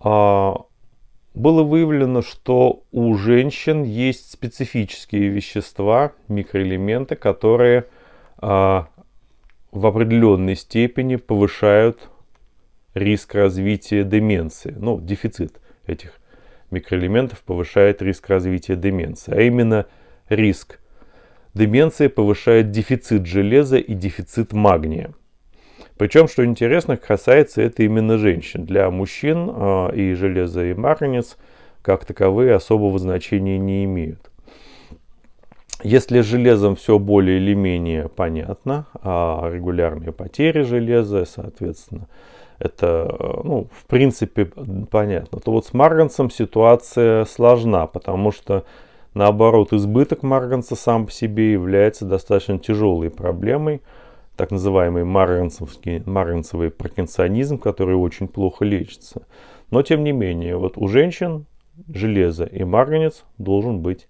А, было выявлено, что у женщин есть специфические вещества, микроэлементы, которые а, в определенной степени повышают риск развития деменции. Ну, дефицит этих микроэлементов повышает риск развития деменции. А именно риск деменции повышает дефицит железа и дефицит магния. Причем, что интересно, касается это именно женщин. Для мужчин э, и железо и марганец как таковые особого значения не имеют. Если с железом все более или менее понятно, а регулярные потери железа, соответственно, это, э, ну, в принципе, понятно, то вот с марганцем ситуация сложна, потому что, наоборот, избыток марганца сам по себе является достаточно тяжелой проблемой, так называемый марганцевский, марганцевый паркинсонизм, который очень плохо лечится. Но тем не менее, вот у женщин железо и марганец должен быть